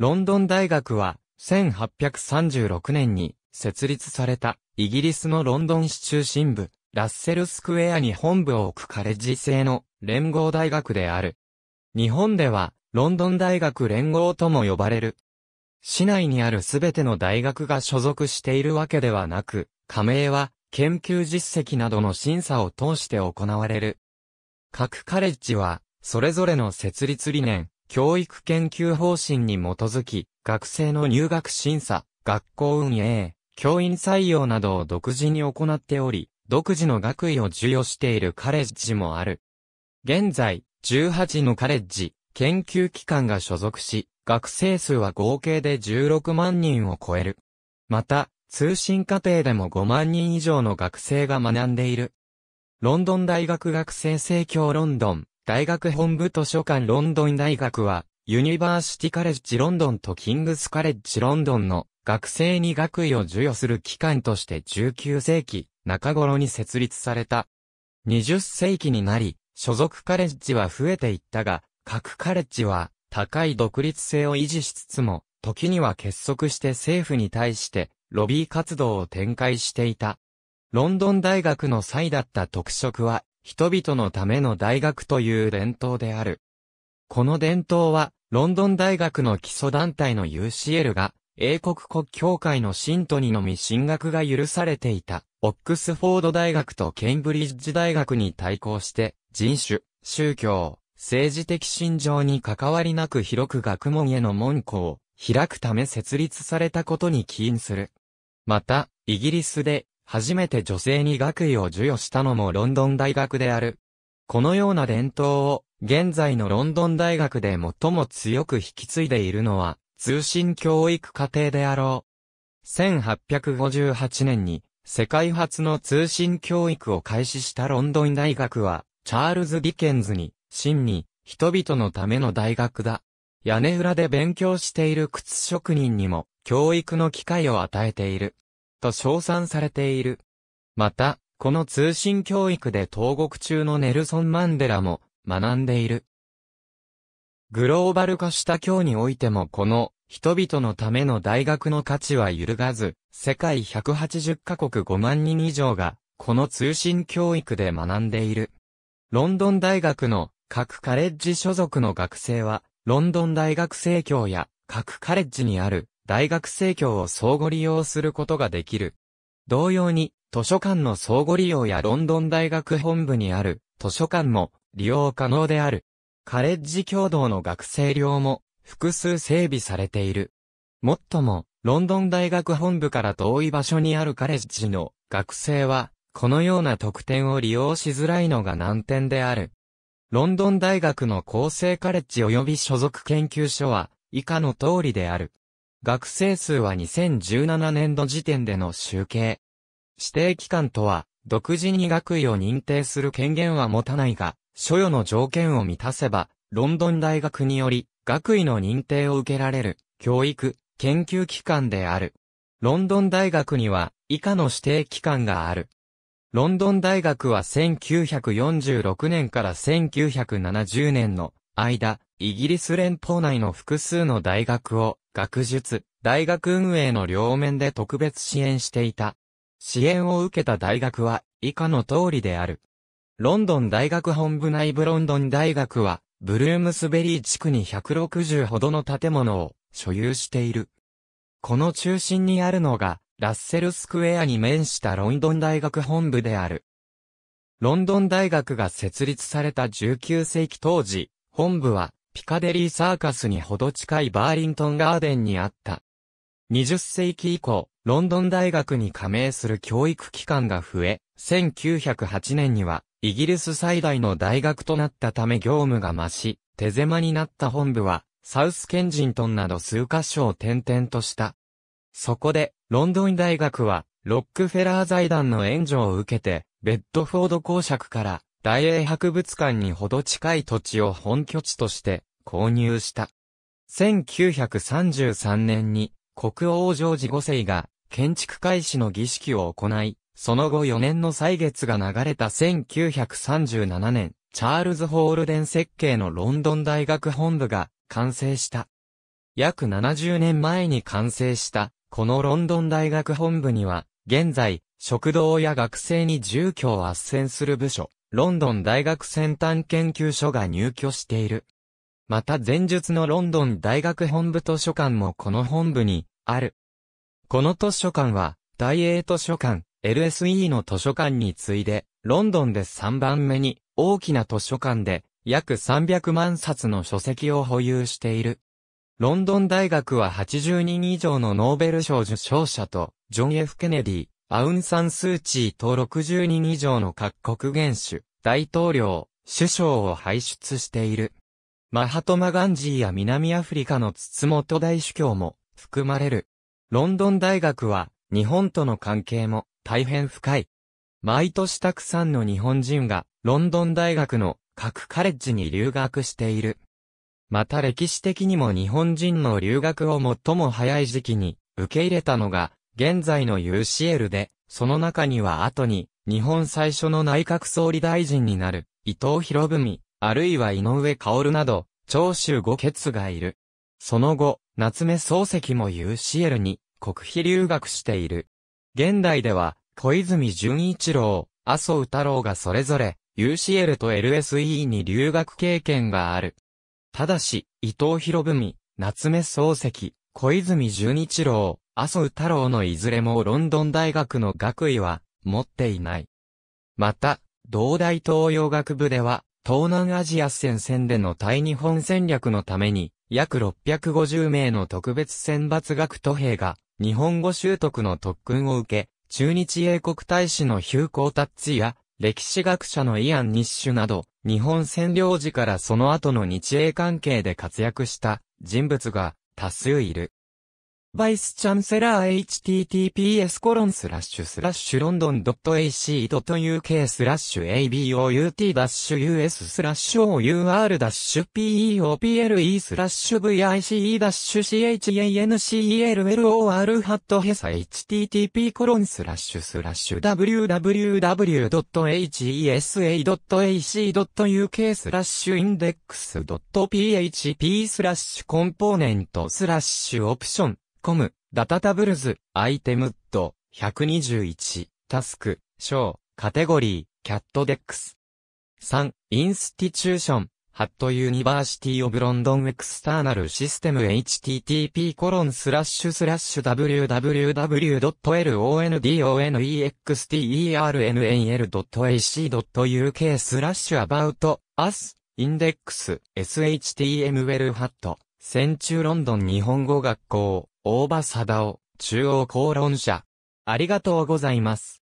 ロンドン大学は、1836年に設立された、イギリスのロンドン市中心部、ラッセルスクエアに本部を置くカレッジ制の連合大学である。日本では、ロンドン大学連合とも呼ばれる。市内にあるすべての大学が所属しているわけではなく、加盟は研究実績などの審査を通して行われる。各カレッジは、それぞれの設立理念、教育研究方針に基づき、学生の入学審査、学校運営、教員採用などを独自に行っており、独自の学位を授与しているカレッジもある。現在、18のカレッジ、研究機関が所属し、学生数は合計で16万人を超える。また、通信課程でも5万人以上の学生が学んでいる。ロンドン大学学生生協ロンドン、大学本部図書館ロンドン大学は、ユニバーシティカレッジロンドンとキングスカレッジロンドンの学生に学位を授与する機関として19世紀中頃に設立された。20世紀になり、所属カレッジは増えていったが、各カレッジは高い独立性を維持しつつも、時には結束して政府に対してロビー活動を展開していた。ロンドン大学の際だった特色は、人々のための大学という伝統である。この伝統は、ロンドン大学の基礎団体の UCL が、英国国教会の信徒にのみ進学が許されていた、オックスフォード大学とケンブリッジ大学に対抗して、人種、宗教、政治的信条に関わりなく広く学問への門戸を開くため設立されたことに起因する。また、イギリスで初めて女性に学位を授与したのもロンドン大学である。このような伝統を、現在のロンドン大学で最も強く引き継いでいるのは、通信教育課程であろう。1858年に、世界初の通信教育を開始したロンドン大学は、チャールズ・ディケンズに、真に、人々のための大学だ。屋根裏で勉強している靴職人にも、教育の機会を与えている。と称賛されている。また、この通信教育で投獄中のネルソン・マンデラも学んでいる。グローバル化した今日においてもこの人々のための大学の価値は揺るがず、世界180カ国5万人以上がこの通信教育で学んでいる。ロンドン大学の各カレッジ所属の学生は、ロンドン大学生協や各カレッジにある大学生協を相互利用することができる。同様に、図書館の相互利用やロンドン大学本部にある図書館も利用可能である。カレッジ共同の学生寮も複数整備されている。もっとも、ロンドン大学本部から遠い場所にあるカレッジの学生は、このような特典を利用しづらいのが難点である。ロンドン大学の厚生カレッジ及び所属研究所は、以下の通りである。学生数は2017年度時点での集計。指定機関とは、独自に学位を認定する権限は持たないが、所与の条件を満たせば、ロンドン大学により、学位の認定を受けられる、教育、研究機関である。ロンドン大学には、以下の指定機関がある。ロンドン大学は1946年から1970年の間、イギリス連邦内の複数の大学を学術、大学運営の両面で特別支援していた。支援を受けた大学は以下の通りである。ロンドン大学本部内部ロンドン大学は、ブルームスベリー地区に160ほどの建物を所有している。この中心にあるのが、ラッセルスクエアに面したロンドン大学本部である。ロンドン大学が設立された19世紀当時、本部はピカデリーサーカスにほど近いバーリントンガーデンにあった。20世紀以降、ロンドン大学に加盟する教育機関が増え、1908年には、イギリス最大の大学となったため業務が増し、手狭になった本部は、サウスケンジントンなど数カ所を転々とした。そこで、ロンドン大学は、ロックフェラー財団の援助を受けて、ベッドフォード公爵から、大英博物館にほど近い土地を本拠地として購入した。1933年に国王ジョージ五世が建築開始の儀式を行い、その後4年の歳月が流れた1937年、チャールズ・ホールデン設計のロンドン大学本部が完成した。約70年前に完成した、このロンドン大学本部には、現在、食堂や学生に住居を斡旋する部署、ロンドン大学先端研究所が入居している。また前述のロンドン大学本部図書館もこの本部にある。この図書館は、大英図書館、LSE の図書館に次いで、ロンドンで3番目に大きな図書館で、約300万冊の書籍を保有している。ロンドン大学は80人以上のノーベル賞受賞者と、ジョン・ F・ ケネディ、アウンサンスーチーと60人以上の各国元首、大統領、首相を輩出している。マハトマガンジーや南アフリカの筒本大主教も含まれる。ロンドン大学は日本との関係も大変深い。毎年たくさんの日本人がロンドン大学の各カレッジに留学している。また歴史的にも日本人の留学を最も早い時期に受け入れたのが現在の UCL で、その中には後に、日本最初の内閣総理大臣になる、伊藤博文、あるいは井上薫など、長州五傑がいる。その後、夏目漱石も UCL に国費留学している。現代では、小泉純一郎、麻生太郎がそれぞれ UCL と LSE に留学経験がある。ただし、伊藤博文、夏目漱石、小泉純一郎、麻生太郎のいずれもロンドン大学の学位は持っていない。また、同大東洋学部では、東南アジア戦線での対日本戦略のために、約650名の特別選抜学徒兵が、日本語習得の特訓を受け、中日英国大使のヒューコータッツや、歴史学者のイアン・ニッシュなど、日本占領時からその後の日英関係で活躍した人物が多数いる。バイスチャンセラー https コロンスラッシュスラッシュロンドン .ac.uk スラッシュ about-us スラッシュ our-people スラッシュ v i c c h a n c l o r ハットヘサ http コロンスラッシュスラッシュ www.hesa.ac.uk スラッシュ index.php スラッシュコンポーネントスラッシュオプションコム、ダタタブルズ、アイテムッド、121、タスク、ショー、カテゴリー、キャットデックス。3、インスティチューション、ハットユニバーシティオブロンドンエクスターナルシステム http コロンスラッシュスラッシュ www.londonexternal.ac.uk スラッシュアバウト、アス、インデックス shtml ハット、センチュロンドン日本語学校大場貞夫、中央公論者。ありがとうございます。